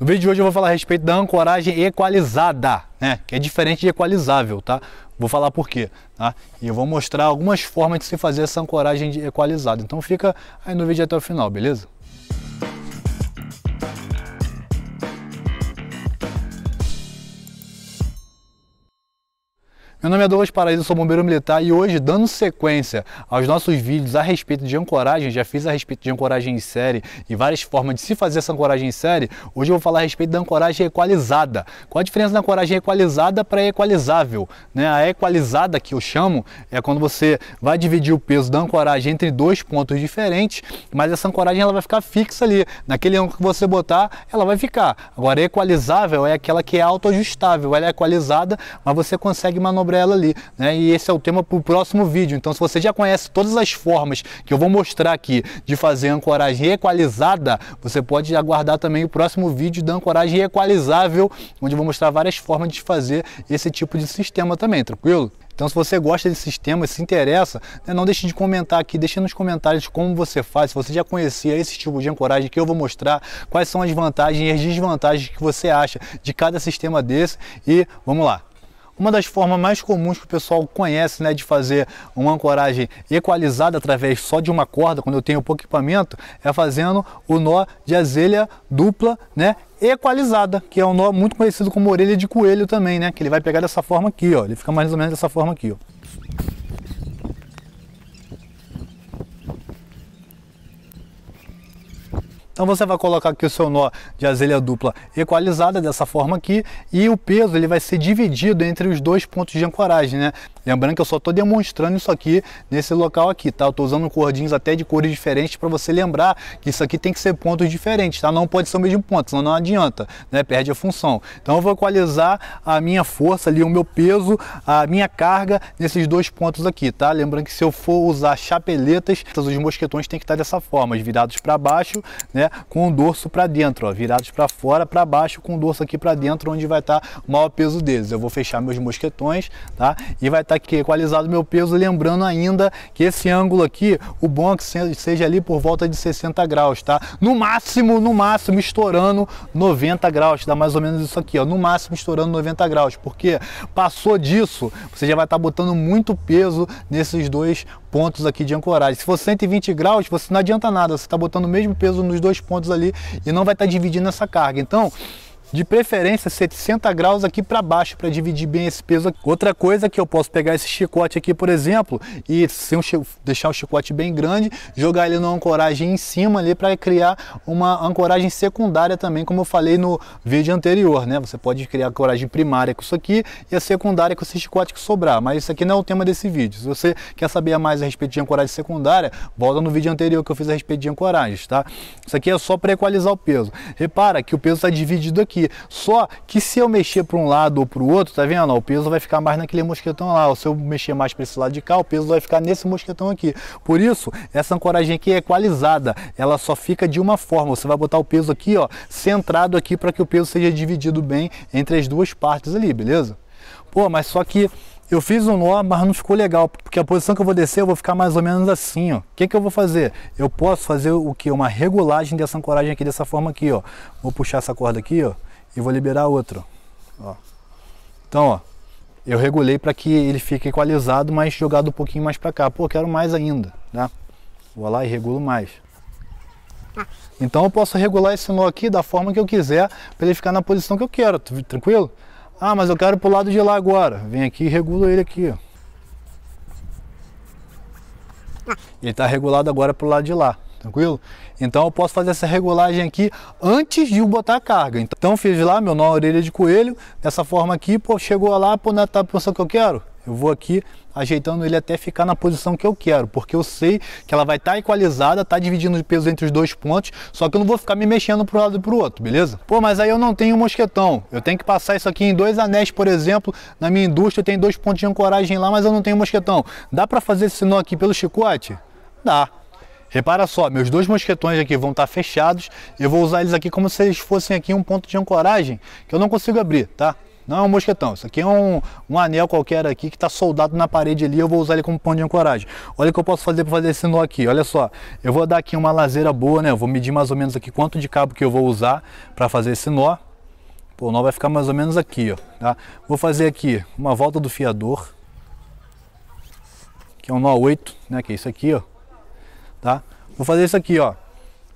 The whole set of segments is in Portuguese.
No vídeo de hoje eu vou falar a respeito da ancoragem equalizada, né? Que é diferente de equalizável, tá? Vou falar por quê, tá? E eu vou mostrar algumas formas de se fazer essa ancoragem equalizada. Então fica aí no vídeo até o final, beleza? Meu nome é Douglas Paraíso, sou bombeiro militar e hoje, dando sequência aos nossos vídeos a respeito de ancoragem, já fiz a respeito de ancoragem em série e várias formas de se fazer essa ancoragem em série, hoje eu vou falar a respeito da ancoragem equalizada. Qual a diferença da ancoragem equalizada para equalizável? Né? A equalizada, que eu chamo, é quando você vai dividir o peso da ancoragem entre dois pontos diferentes, mas essa ancoragem ela vai ficar fixa ali. Naquele ângulo que você botar, ela vai ficar. Agora, equalizável é aquela que é autoajustável, ela é equalizada, mas você consegue manobrar sobre ela ali. Né? E esse é o tema para o próximo vídeo. Então, se você já conhece todas as formas que eu vou mostrar aqui de fazer ancoragem equalizada, você pode aguardar também o próximo vídeo da ancoragem equalizável, onde eu vou mostrar várias formas de fazer esse tipo de sistema também, tranquilo? Então, se você gosta desse sistema, se interessa, né, não deixe de comentar aqui, deixe nos comentários como você faz, se você já conhecia esse tipo de ancoragem que eu vou mostrar, quais são as vantagens e as desvantagens que você acha de cada sistema desse e vamos lá. Uma das formas mais comuns que o pessoal conhece né, de fazer uma ancoragem equalizada através só de uma corda, quando eu tenho pouco equipamento, é fazendo o nó de azelha dupla, né? equalizada, que é um nó muito conhecido como orelha de coelho também, né? Que ele vai pegar dessa forma aqui, ó. Ele fica mais ou menos dessa forma aqui, ó. Então você vai colocar aqui o seu nó de azelha dupla equalizada dessa forma aqui e o peso ele vai ser dividido entre os dois pontos de ancoragem, né? Lembrando que eu só estou demonstrando isso aqui nesse local aqui, tá? Eu estou usando cordinhos até de cores diferentes para você lembrar que isso aqui tem que ser pontos diferentes, tá? Não pode ser o mesmo ponto, senão não adianta, né? Perde a função. Então eu vou equalizar a minha força ali, o meu peso, a minha carga nesses dois pontos aqui, tá? Lembrando que se eu for usar chapeletas, os mosquetões têm que estar dessa forma, virados para baixo, né? com o dorso para dentro, ó, virados para fora, para baixo, com o dorso aqui para dentro, onde vai estar tá o maior peso deles. Eu vou fechar meus mosquetões, tá? E vai estar tá aqui equalizado meu peso, lembrando ainda que esse ângulo aqui, o bom é que seja ali por volta de 60 graus, tá? No máximo, no máximo, estourando 90 graus, dá mais ou menos isso aqui, ó, no máximo estourando 90 graus, porque passou disso, você já vai estar tá botando muito peso nesses dois pontos aqui de ancoragem. Se for 120 graus, você não adianta nada, você está botando o mesmo peso nos dois pontos ali e não vai estar tá dividindo essa carga. Então, de preferência 70 graus aqui para baixo para dividir bem esse peso. Aqui. Outra coisa que eu posso pegar esse chicote aqui, por exemplo, e sem deixar o chicote bem grande, jogar ele numa ancoragem em cima ali para criar uma ancoragem secundária também, como eu falei no vídeo anterior, né? Você pode criar ancoragem primária com isso aqui e a secundária com esse chicote que sobrar, mas isso aqui não é o tema desse vídeo. Se você quer saber mais a respeito de ancoragem secundária, volta no vídeo anterior que eu fiz a respeito de ancoragens, tá? Isso aqui é só para equalizar o peso. Repara que o peso está dividido aqui aqui. Só que se eu mexer para um lado ou para o outro, tá vendo? O peso vai ficar mais naquele mosquetão lá. Se eu mexer mais para esse lado de cá, o peso vai ficar nesse mosquetão aqui. Por isso, essa ancoragem aqui é equalizada. Ela só fica de uma forma. Você vai botar o peso aqui, ó, centrado aqui para que o peso seja dividido bem entre as duas partes ali, beleza? Pô, mas só que eu fiz um nó, mas não ficou legal, porque a posição que eu vou descer, eu vou ficar mais ou menos assim, ó. O que, que eu vou fazer? Eu posso fazer o que? Uma regulagem dessa ancoragem aqui, dessa forma aqui, ó. Vou puxar essa corda aqui, ó e vou liberar outro. Ó. Então, ó, eu regulei para que ele fique equalizado, mas jogado um pouquinho mais para cá. Pô, quero mais ainda, né? Vou lá e regulo mais. Tá. Então eu posso regular esse nó aqui da forma que eu quiser para ele ficar na posição que eu quero, tranquilo? Ah, mas eu quero para o lado de lá agora. Vem aqui e regulo ele aqui. Ó. Tá. Ele está regulado agora para o lado de lá tranquilo? Então eu posso fazer essa regulagem aqui antes de botar a carga. Então fiz lá meu nó na orelha de coelho, dessa forma aqui, pô, chegou lá, pô, na tá posição que eu quero. Eu vou aqui ajeitando ele até ficar na posição que eu quero, porque eu sei que ela vai estar tá equalizada, tá dividindo o peso entre os dois pontos, só que eu não vou ficar me mexendo para um lado e para o outro, beleza? Pô, mas aí eu não tenho mosquetão, eu tenho que passar isso aqui em dois anéis, por exemplo, na minha indústria tem dois pontos de ancoragem lá, mas eu não tenho mosquetão. Dá para fazer esse nó aqui pelo chicote? Dá. Repara só, meus dois mosquetões aqui vão estar tá fechados. Eu vou usar eles aqui como se eles fossem aqui um ponto de ancoragem que eu não consigo abrir, tá? Não é um mosquetão, isso aqui é um, um anel qualquer aqui que está soldado na parede ali, eu vou usar ele como ponto de ancoragem. Olha o que eu posso fazer para fazer esse nó aqui, olha só. Eu vou dar aqui uma lazeira boa, né? Eu vou medir mais ou menos aqui quanto de cabo que eu vou usar para fazer esse nó. Pô, o nó vai ficar mais ou menos aqui, ó. Tá? Vou fazer aqui uma volta do fiador, que é um nó 8, né? Que é isso aqui, ó tá? Vou fazer isso aqui, ó.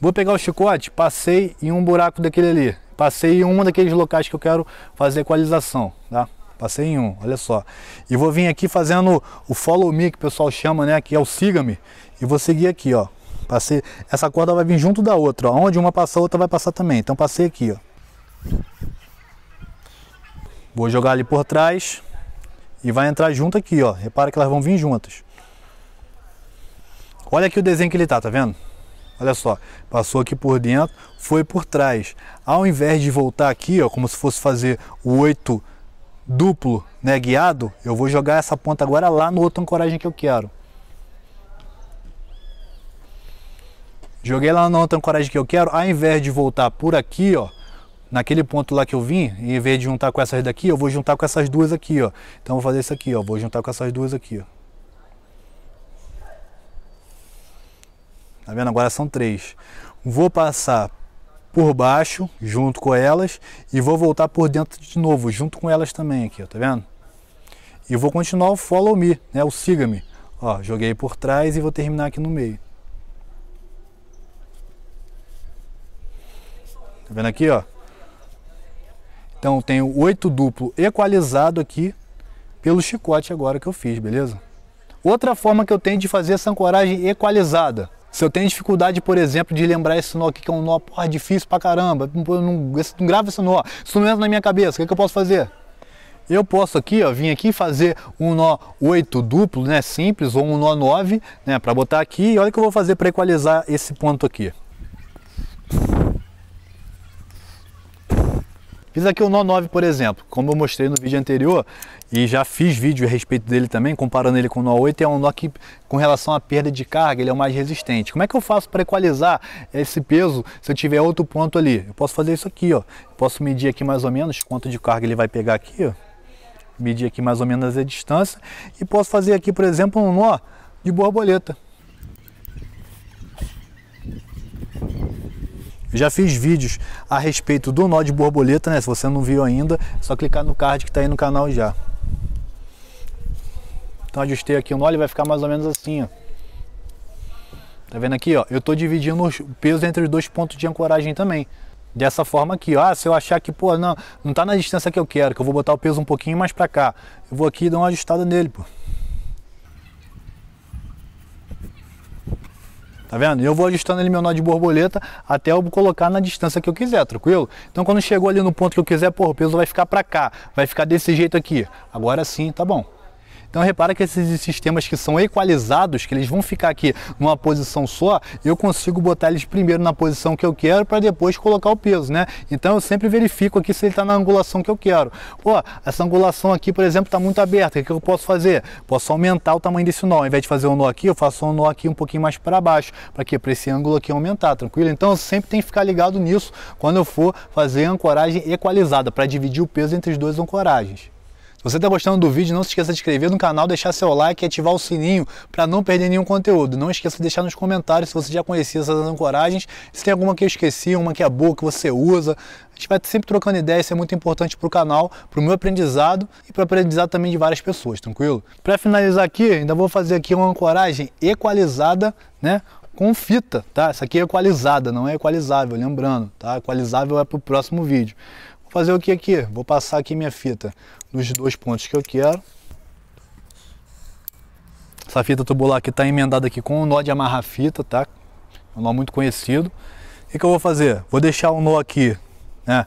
Vou pegar o chicote, passei em um buraco daquele ali. Passei em um daqueles locais que eu quero fazer equalização, tá? Passei em um, olha só. E vou vir aqui fazendo o follow me, que o pessoal chama, né? Que é o siga-me. E vou seguir aqui, ó. Passei, essa corda vai vir junto da outra, ó. Onde uma passar, a outra vai passar também. Então passei aqui, ó. Vou jogar ali por trás e vai entrar junto aqui, ó. Repara que elas vão vir juntas. Olha aqui o desenho que ele tá, tá vendo? Olha só, passou aqui por dentro, foi por trás. Ao invés de voltar aqui, ó, como se fosse fazer o 8 duplo, né, guiado, eu vou jogar essa ponta agora lá no outro ancoragem que eu quero. Joguei lá na outra ancoragem que eu quero, ao invés de voltar por aqui, ó, naquele ponto lá que eu vim, em vez de juntar com essas daqui, eu vou juntar com essas duas aqui, ó. Então vou fazer isso aqui, ó, vou juntar com essas duas aqui, ó. Tá vendo? Agora são três. Vou passar por baixo junto com elas e vou voltar por dentro de novo junto com elas também aqui, ó, tá vendo? E vou continuar o follow me, né, o siga-me. Ó, joguei por trás e vou terminar aqui no meio. Tá vendo aqui, ó? Então tenho oito duplo equalizado aqui pelo chicote agora que eu fiz, beleza? Outra forma que eu tenho de fazer essa ancoragem equalizada se eu tenho dificuldade, por exemplo, de lembrar esse nó aqui, que é um nó porra, difícil pra caramba, eu não, esse, não gravo esse nó, isso não entra na minha cabeça, o que, é que eu posso fazer? Eu posso aqui, ó, vir aqui fazer um nó 8 duplo, né, simples, ou um nó 9, né, para botar aqui, e olha o que eu vou fazer para equalizar esse ponto aqui. Fiz aqui o Nó 9, por exemplo, como eu mostrei no vídeo anterior, e já fiz vídeo a respeito dele também, comparando ele com o Nó 8, é um Nó que, com relação à perda de carga, ele é o mais resistente. Como é que eu faço para equalizar esse peso se eu tiver outro ponto ali? Eu posso fazer isso aqui, ó. posso medir aqui mais ou menos quanto de carga ele vai pegar aqui, ó. Medir aqui mais ou menos a distância. E posso fazer aqui, por exemplo, um nó de borboleta. Já fiz vídeos a respeito do nó de borboleta, né? Se você não viu ainda, é só clicar no card que está aí no canal já. Então ajustei aqui o nó, ele vai ficar mais ou menos assim, ó. Tá vendo aqui, ó? Eu tô dividindo o peso entre os dois pontos de ancoragem também. Dessa forma aqui, ó. Ah, se eu achar que, pô, não, não tá na distância que eu quero, que eu vou botar o peso um pouquinho mais para cá. Eu vou aqui e dar uma ajustada nele, pô. Tá vendo? E eu vou ajustando ele meu nó de borboleta até eu colocar na distância que eu quiser, tranquilo? Então quando chegou ali no ponto que eu quiser, o peso vai ficar para cá, vai ficar desse jeito aqui. Agora sim, tá bom. Então repara que esses sistemas que são equalizados, que eles vão ficar aqui numa posição só, eu consigo botar eles primeiro na posição que eu quero para depois colocar o peso, né? Então eu sempre verifico aqui se ele está na angulação que eu quero. Pô, essa angulação aqui, por exemplo, está muito aberta. O que eu posso fazer? Posso aumentar o tamanho desse nó. Ao invés de fazer um nó aqui, eu faço um nó aqui um pouquinho mais para baixo, para que para esse ângulo aqui aumentar, tranquilo? Então sempre tem que ficar ligado nisso quando eu for fazer a ancoragem equalizada para dividir o peso entre as duas ancoragens. Se você está gostando do vídeo, não se esqueça de se inscrever no canal, deixar seu like e ativar o sininho para não perder nenhum conteúdo. Não esqueça de deixar nos comentários se você já conhecia essas ancoragens, se tem alguma que eu esqueci, uma que é boa, que você usa. A gente vai sempre trocando ideias, isso é muito importante para o canal, para o meu aprendizado e para o aprendizado também de várias pessoas, tranquilo? Para finalizar aqui, ainda vou fazer aqui uma ancoragem equalizada, né? com fita, tá? Essa aqui é equalizada, não é equalizável, lembrando, tá? Equalizável é para o próximo vídeo fazer o que aqui? Vou passar aqui minha fita nos dois pontos que eu quero. Essa fita tubular aqui está emendada aqui com um nó de amarrar fita, tá? Um nó muito conhecido. O que, que eu vou fazer? Vou deixar o um nó aqui, né?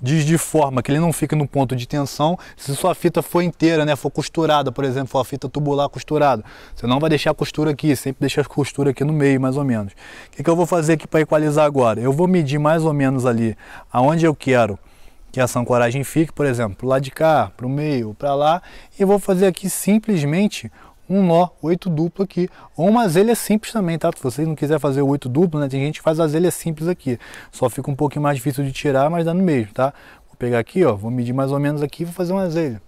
diz de forma que ele não fique no ponto de tensão se sua fita for inteira, né, for costurada, por exemplo, for a fita tubular costurada. Você não vai deixar a costura aqui, sempre deixa a costura aqui no meio, mais ou menos. O que, que eu vou fazer aqui para equalizar agora? Eu vou medir mais ou menos ali aonde eu quero que essa ancoragem fique, por exemplo, lá lado de cá, para o meio, para lá, e vou fazer aqui simplesmente um nó oito duplo aqui, ou uma azelha simples também, tá? Se você não quiser fazer oito duplo, né? Tem gente que faz a simples aqui, só fica um pouquinho mais difícil de tirar, mas dá no mesmo, tá? Vou pegar aqui, ó, vou medir mais ou menos aqui e vou fazer uma azelha.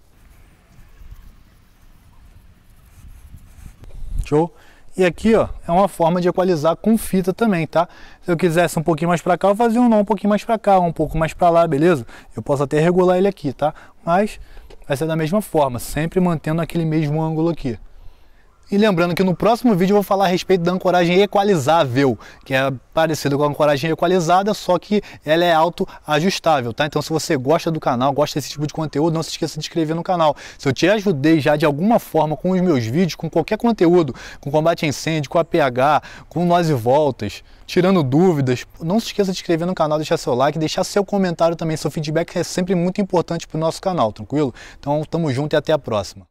Show? E aqui, ó, é uma forma de equalizar com fita também, tá? Se eu quisesse um pouquinho mais para cá, eu fazia um nó um pouquinho mais para cá, um pouco mais para lá, beleza? Eu posso até regular ele aqui, tá? Mas vai ser da mesma forma, sempre mantendo aquele mesmo ângulo aqui. E lembrando que no próximo vídeo eu vou falar a respeito da ancoragem equalizável, que é parecida com a ancoragem equalizada, só que ela é autoajustável, tá? Então se você gosta do canal, gosta desse tipo de conteúdo, não se esqueça de se inscrever no canal. Se eu te ajudei já de alguma forma com os meus vídeos, com qualquer conteúdo, com combate a incêndio, com a PH, com nós e voltas, tirando dúvidas, não se esqueça de se inscrever no canal, deixar seu like, deixar seu comentário também, seu feedback é sempre muito importante para o nosso canal, tranquilo? Então tamo junto e até a próxima.